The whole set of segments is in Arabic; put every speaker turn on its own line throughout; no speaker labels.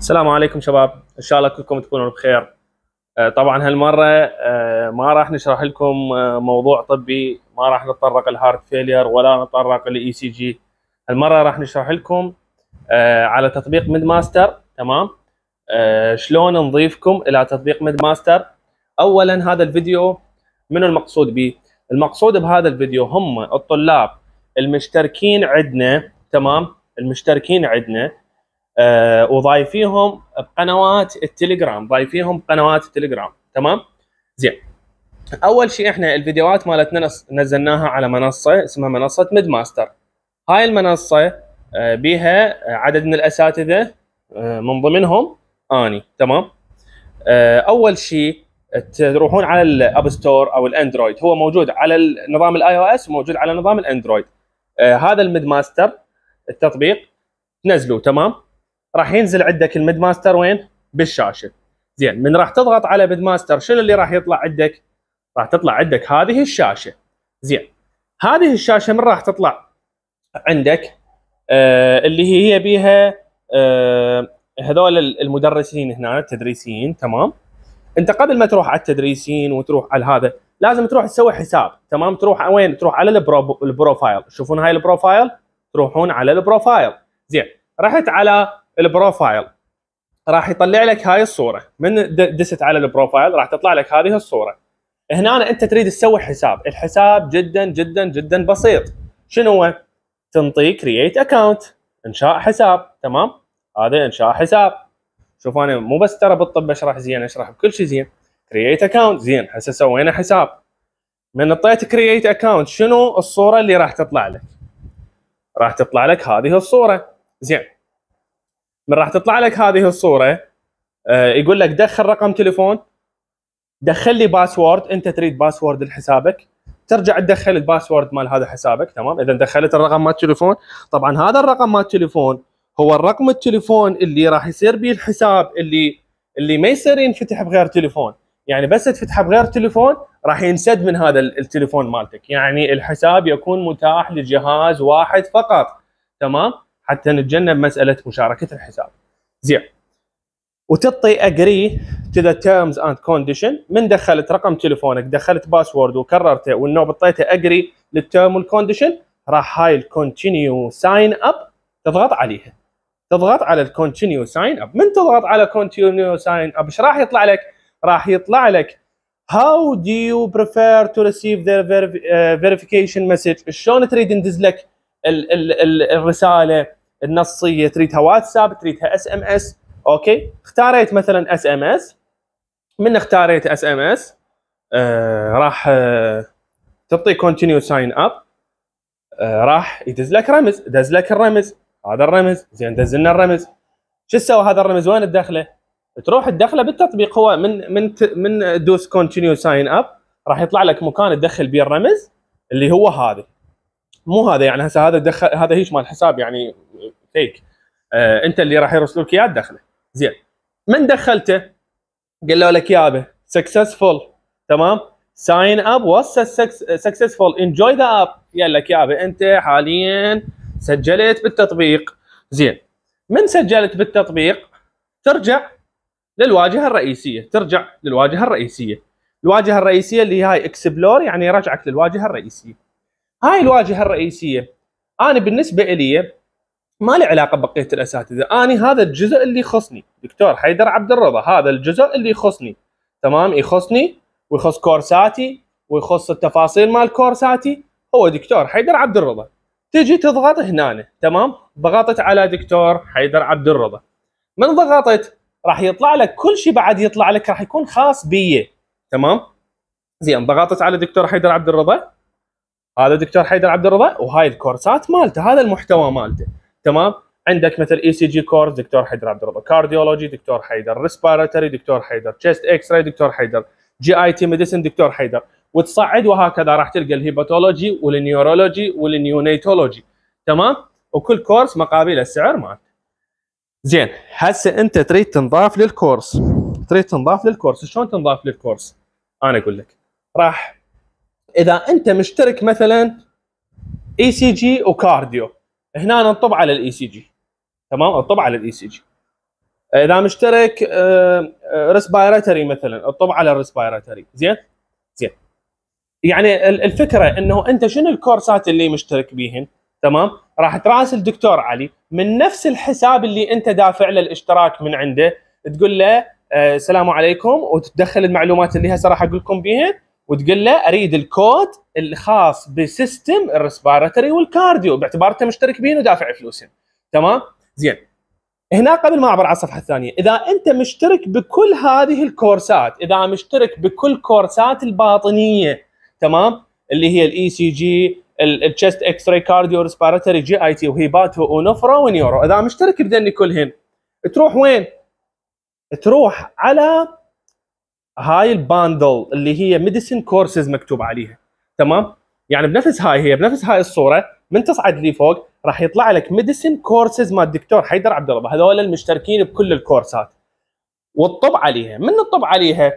السلام عليكم شباب ان شاء الله كلكم تكونوا بخير آه، طبعا هالمره آه، ما راح نشرح لكم آه، موضوع طبي ما راح نتطرق للهارت فيلير ولا نتطرق للاي سي جي هالمره راح نشرح لكم على تطبيق ميد ماستر تمام شلون نضيفكم الى تطبيق ميد ماستر اولا هذا الفيديو منو المقصود به المقصود بهذا الفيديو هم الطلاب المشتركين عندنا تمام المشتركين عندنا آه وضايفيهم بقنوات التليجرام ضايفيهم بقنوات التليجرام تمام زين اول شيء احنا الفيديوهات مالتنا نزلناها على منصه اسمها منصه ميد ماستر هاي المنصه آه بها عدد من الاساتذه آه من ضمنهم اني تمام آه، اول شيء تروحون على الاب ستور او الاندرويد هو موجود على نظام الاي او اس وموجود على نظام الاندرويد آه، هذا الميد ماستر التطبيق تنزلوه تمام راح ينزل عندك الميد ماستر وين؟ بالشاشه. زين من راح تضغط على ميد ماستر شنو اللي راح يطلع عندك؟ راح تطلع عندك هذه الشاشه. زين هذه الشاشه من راح تطلع عندك آه اللي هي بيها آه هذول المدرسين هنا التدريسيين تمام؟ انت قبل ما تروح على التدريسين وتروح على هذا لازم تروح تسوي حساب تمام تروح وين تروح على البرو... البروفايل تشوفون هاي البروفايل تروحون على البروفايل زين رحت على البروفايل راح يطلع لك هاي الصوره من دست على البروفايل راح تطلع لك هذه الصوره هنا انت تريد تسوي حساب الحساب جدا جدا جدا بسيط شنو هو تنطي كرييت اكونت انشاء حساب تمام هذا انشاء حساب شوف انا مو بس ترى بالطب اشرح زين اشرح بكل شيء زين كرييت اكونت زين هسه سوينا حساب من نطيت كرييت اكونت شنو الصوره اللي راح تطلع لك راح تطلع لك هذه الصوره زين من راح تطلع لك هذه الصوره آه، يقول لك دخل رقم تليفون دخل لي باسورد انت تريد باسورد لحسابك ترجع تدخل الباسورد مال هذا حسابك تمام اذا دخلت الرقم مال التليفون طبعا هذا الرقم مال التليفون هو الرقم التليفون اللي راح يصير به الحساب اللي اللي ما يصير ينفتح بغير تليفون يعني بس تفتحه بغير تليفون راح ينسد من هذا التليفون مالتك يعني الحساب يكون متاح لجهاز واحد فقط تمام حتى نتجنب مساله مشاركه الحساب زين وتعطي اجري تو ذا تيرمز اند كونديشن من دخلت رقم تليفونك دخلت باسورد وكررته وانه بطيته اجري للتيرم والكونديشن راح هاي الكونتينيو ساين اب تضغط عليها تضغط على الكونتينيو ساين اب من تضغط على كونتينيو ساين اب ايش راح يطلع لك راح يطلع لك هاو دو يو بريفير تو ريسيف ذير فيريفيكيشن مسج شلون تريد ندز لك ال ال ال الرساله النصيه تريدها واتساب تريدها اس ام اس اوكي اختاريت مثلا اس ام اس من اختاريت اس ام اس راح آه، تعطي كونتينيو ساين اب راح يدز لك رمز دز لك الرمز هذا الرمز زين دز لنا الرمز شو سوى هذا الرمز وين الدخله تروح الدخله بالتطبيق هو من من من دوس كونتينيو ساين اب راح يطلع لك مكان تدخل بيه الرمز اللي هو هذا مو هذا يعني هسه هذا دخل هذا هيك مال حساب يعني فيك آه انت اللي راح يرسلوا لك اياه دخله زين من دخلته قالوا لك يابا سكسسفول تمام ساين اب وص سكسسفول انجوي ذا اب قال لك يابا انت حاليا سجلت بالتطبيق زين من سجلت بالتطبيق ترجع للواجهه الرئيسيه ترجع للواجهه الرئيسيه الواجهه الرئيسيه اللي هاي اكسبلور يعني رجعك للواجهه الرئيسيه هاي الواجهه الرئيسيه انا بالنسبه لي ما لي علاقه ببقيه الاساتذه اني هذا الجزء اللي يخصني دكتور حيدر عبد الرضا هذا الجزء اللي يخصني تمام يخصني ويخص كورساتي ويخص التفاصيل مال كورساتي هو دكتور حيدر عبد الرضا تجي تضغط هنا تمام ضغطت على دكتور حيدر عبد الرضا من ضغطت راح يطلع لك كل شيء بعد يطلع لك راح يكون خاص بي تمام زين ضغطت على دكتور حيدر عبد الرضا هذا دكتور حيدر عبد الرضا وهاي الكورسات مالته هذا المحتوى مالته تمام عندك مثل اي سي جي كورس دكتور حيدر عبد الرضا كارديولوجي دكتور حيدر ريسبيراتوري دكتور حيدر تشيست اكس راي دكتور حيدر جي اي تي ميديسن دكتور حيدر وتصعد وهكذا راح تلقى الهيباتولوجي والنيورولوجي والنيونيتولوجي تمام وكل كورس مقابل السعر مالته زين هسه انت تريد تنضاف للكورس تريد تنضاف للكورس شلون تنضاف للكورس انا اقول لك راح اذا انت مشترك مثلا اي سي جي وكارديو هنا نطب على الاي سي e جي تمام اطب على الاي e آه، سي جي اذا مشترك ريسبيراتوري آه، آه، مثلا اطب على الريسبيراتوري زين زين يعني الفكره انه انت شنو الكورسات اللي مشترك بيهن تمام راح تراسل الدكتور علي من نفس الحساب اللي انت دافع له الاشتراك من عنده تقول له السلام عليكم وتدخل المعلومات اللي هسه راح اقول لكم بيهن وتقول له اريد الكود الخاص بسيستم الريسبيرتوري والكارديو باعتبار انت مشترك بين ودافع فلوسهم تمام زين هنا قبل ما اعبر على الصفحه الثانيه اذا انت مشترك بكل هذه الكورسات اذا مشترك بكل كورسات الباطنيه تمام اللي هي الاي سي جي التشست اكس راي كارديو ريسبيرتوري جي اي تي باتو ونفرا ونيورو اذا مشترك بذني كلهن تروح وين تروح على هاي الباندل اللي هي ميديسن كورسز مكتوب عليها تمام يعني بنفس هاي هي بنفس هاي الصوره من تصعد لي فوق راح يطلع لك ميديسن كورسز مال الدكتور حيدر عبد الله هذول المشتركين بكل الكورسات والطب عليها من الطب عليها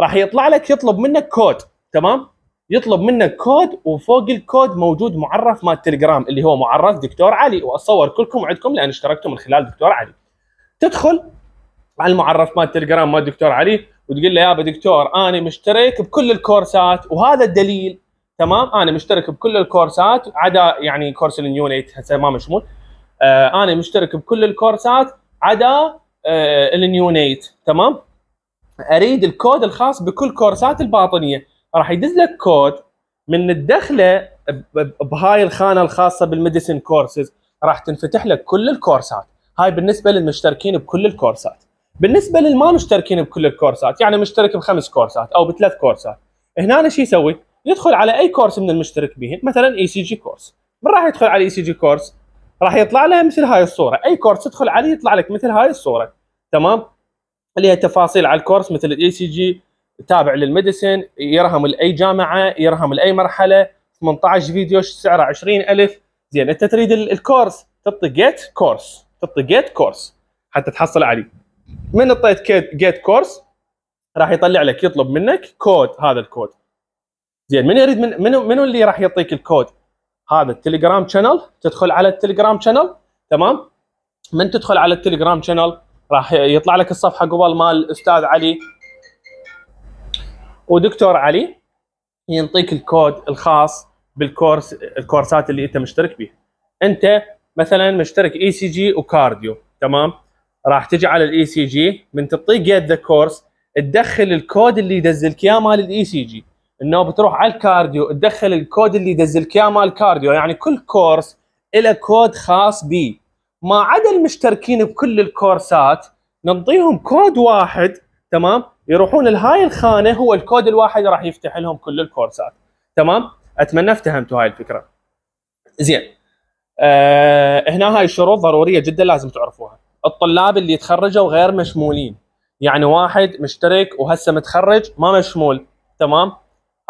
راح يطلع لك يطلب منك كود تمام يطلب منك كود وفوق الكود موجود معرف مال تليجرام اللي هو معرف دكتور علي واتصور كلكم عندكم لان اشتركتم من خلال دكتور علي تدخل على المعرف مال تليجرام مال الدكتور علي وتقول له يابا دكتور انا مشترك بكل الكورسات وهذا الدليل تمام انا مشترك بكل الكورسات عدا يعني كورس النيونيت هسه ما مشمول آه انا مشترك بكل الكورسات عدا آه النيونيت تمام اريد الكود الخاص بكل كورسات الباطنيه راح يدز لك كود من الدخله بهاي الخانه الخاصه بالميديسن كورسز راح تنفتح لك كل الكورسات هاي بالنسبه للمشتركين بكل الكورسات بالنسبه للما مشتركين بكل الكورسات يعني مشترك بخمس كورسات او بثلاث كورسات هنا شو يسوي يدخل على اي كورس من المشترك به مثلا اي سي جي كورس من راح يدخل على اي سي جي كورس راح يطلع له مثل هاي الصوره اي كورس تدخل عليه يطلع لك مثل هاي الصوره تمام اللي هي تفاصيل على الكورس مثل الاي سي جي تابع للميديسن يرهم لاي جامعه يرهم لاي مرحله 18 فيديو سعره 20000 زين انت تريد الكورس تعطي جيت كورس تعطي جيت كورس حتى تحصل عليه من نطيت جيت كورس راح يطلع لك يطلب منك كود هذا الكود زين من يريد من منو منو اللي راح يعطيك الكود هذا التليجرام شانل تدخل على التليجرام شانل تمام من تدخل على التليجرام شانل راح يطلع لك الصفحه قبل مال الاستاذ علي ودكتور علي ينطيك الكود الخاص بالكورس الكورسات اللي انت مشترك بيها انت مثلا مشترك اي سي جي وكارديو تمام راح تجي على الاي سي e جي من تطيق جيت ذا كورس تدخل الكود اللي يدزلك اياه مال الاي سي e جي انه بتروح على الكارديو تدخل الكود اللي يدزلك اياه مال الكارديو يعني كل كورس له كود خاص بي ما عدا المشتركين بكل الكورسات نعطيهم كود واحد تمام يروحون لهاي الخانه هو الكود الواحد راح يفتح لهم كل الكورسات تمام اتمنى افتهمتوا هاي الفكره زين آه هنا هاي الشروط ضروريه جدا لازم تعرفوها الطلاب اللي تخرجوا غير مشمولين يعني واحد مشترك وهسه متخرج ما مشمول تمام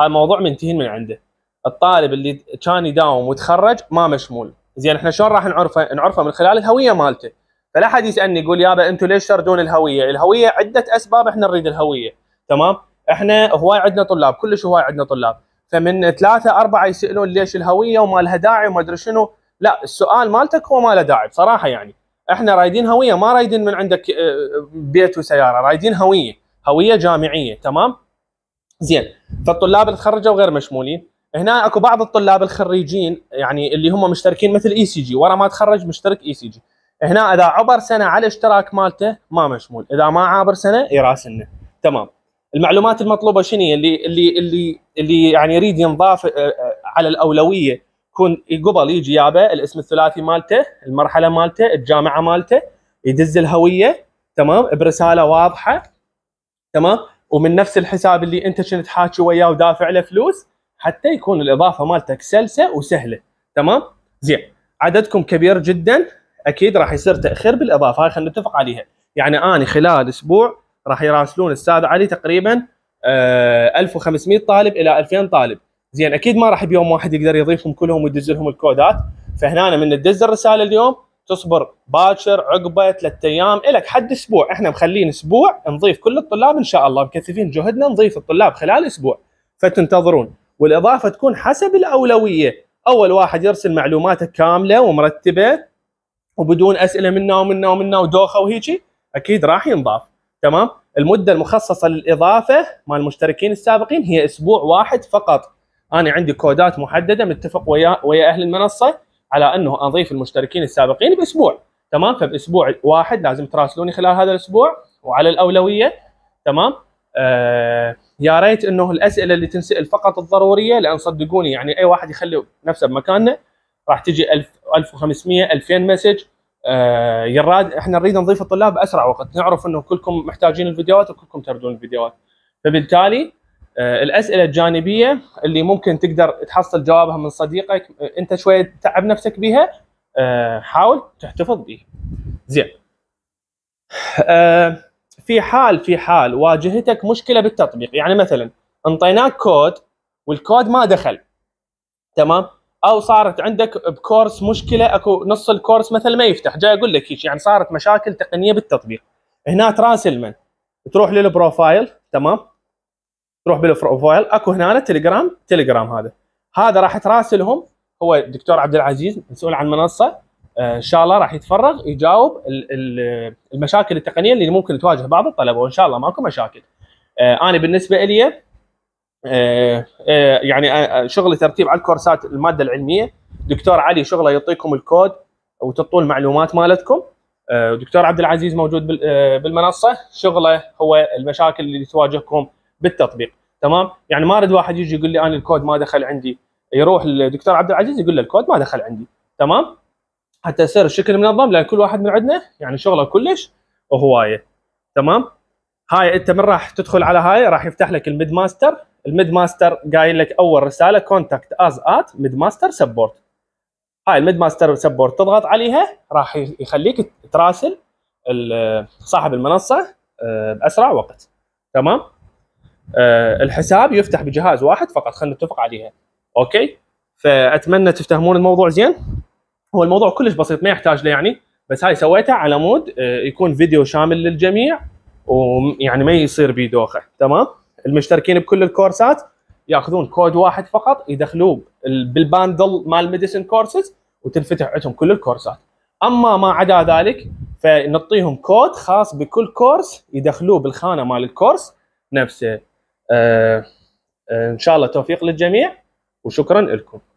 هذا الموضوع منتهي من عنده الطالب اللي كان يداوم وتخرج ما مشمول زين احنا شلون راح نعرفه نعرفه من خلال الهويه مالته فلا حد يسالني يقول يابا انتم ليش تردون الهويه الهويه عده اسباب احنا نريد الهويه تمام احنا هواي عندنا طلاب كلش هواي عندنا طلاب فمن ثلاثه اربعه يسالون ليش الهويه وما لها داعي وما ادري شنو لا السؤال مالتك هو ما له داعي بصراحه يعني احنا رايدين هويه ما رايدين من عندك آه، بيت وسياره رايدين هويه هويه جامعيه تمام زين فالطلاب اللي تخرجوا غير مشمولين هنا اكو بعض الطلاب الخريجين يعني اللي هم مشتركين مثل اي سي جي ورا ما تخرج مشترك اي سي جي هنا اذا عبر سنه على الاشتراك مالته ما مشمول اذا ما عابر سنه يراسلنا تمام المعلومات المطلوبه شنو اللي اللي اللي اللي يعني يريد ينضاف آه، آه، على الاولويه يكون قبل يجي يابه الاسم الثلاثي مالته المرحله مالته الجامعه مالته يدز الهويه تمام برساله واضحه تمام ومن نفس الحساب اللي انت كنت حاكي وياه ودافع له فلوس حتى يكون الاضافه مالتك سلسه وسهله تمام زين عددكم كبير جدا اكيد راح يصير تاخير بالاضافه هاي خلينا نتفق عليها يعني انا خلال اسبوع راح يراسلون الاستاذ علي تقريبا 1500 آه، طالب الى 2000 طالب زين اكيد ما راح بيوم واحد يقدر يضيفهم كلهم ويدز لهم الكودات فهنا من تدز الرساله اليوم تصبر باكر عقبه ثلاث ايام لك حد اسبوع احنا مخلين اسبوع نضيف كل الطلاب ان شاء الله مكثفين جهدنا نضيف الطلاب خلال اسبوع فتنتظرون والاضافه تكون حسب الاولويه اول واحد يرسل معلوماته كامله ومرتبه وبدون اسئله منا ومنا ومنا ودوخه وهيجي اكيد راح ينضاف تمام المده المخصصه للاضافه مال المشتركين السابقين هي اسبوع واحد فقط انا عندي كودات محدده متفق ويا ويا اهل المنصه على انه اضيف المشتركين السابقين باسبوع تمام فباسبوع واحد لازم تراسلوني خلال هذا الاسبوع وعلى الاولويه تمام آه يا ريت انه الاسئله اللي تنسال فقط الضروريه لان صدقوني يعني اي واحد يخلي نفسه بمكاننا راح تجي 1000 1500 2000 مسج آه يراد احنا نريد نضيف الطلاب باسرع وقت نعرف انه كلكم محتاجين الفيديوهات وكلكم تردون الفيديوهات فبالتالي آه، الاسئله الجانبيه اللي ممكن تقدر تحصل جوابها من صديقك آه، انت شويه تعب نفسك بها آه، حاول تحتفظ بها. زين في حال في حال واجهتك مشكله بالتطبيق يعني مثلا انطيناك كود والكود ما دخل تمام او صارت عندك بكورس مشكله اكو نص الكورس مثلا ما يفتح جاي اقول لك هيك يعني صارت مشاكل تقنيه بالتطبيق هنا تراسل من تروح للبروفايل تمام تروح بالبروفايل اكو هنا تليجرام تليجرام هذا هذا راح تراسلهم هو الدكتور عبد العزيز مسؤول عن المنصه آه، ان شاء الله راح يتفرغ يجاوب المشاكل التقنيه اللي ممكن تواجه بعض الطلبه وان شاء الله ماكو مشاكل آه، انا بالنسبه لي آه، يعني شغلي ترتيب على الكورسات الماده العلميه دكتور علي شغله يعطيكم الكود وتعطون المعلومات مالتكم دكتور عبد العزيز موجود بالمنصه شغله هو المشاكل اللي تواجهكم بالتطبيق تمام يعني ما اريد واحد يجي يقول لي انا الكود ما دخل عندي يروح للدكتور عبد العزيز يقول له الكود ما دخل عندي تمام حتى يصير الشكل منظم لان كل واحد من عندنا يعني شغله كلش وهوايه تمام هاي انت من راح تدخل على هاي راح يفتح لك الميد ماستر الميد ماستر قايل لك اول رساله كونتاكت از ات ميد ماستر سبورت هاي الميد ماستر سبورت تضغط عليها راح يخليك تراسل صاحب المنصه آه، باسرع وقت تمام آه، الحساب يفتح بجهاز واحد فقط خلينا نتفق عليها اوكي فاتمنى تفتهمون الموضوع زين هو الموضوع كلش بسيط ما يحتاج له يعني بس هاي سويتها على مود آه، يكون فيديو شامل للجميع ويعني ما يصير بيه دوخه تمام المشتركين بكل الكورسات ياخذون كود واحد فقط يدخلوه بالباندل مال ميديسن كورسز وتنفتح عندهم كل الكورسات اما ما عدا ذلك فنعطيهم كود خاص بكل كورس يدخلوه بالخانه مال الكورس نفسه آه، آه، ان شاء الله توفيق للجميع وشكرا لكم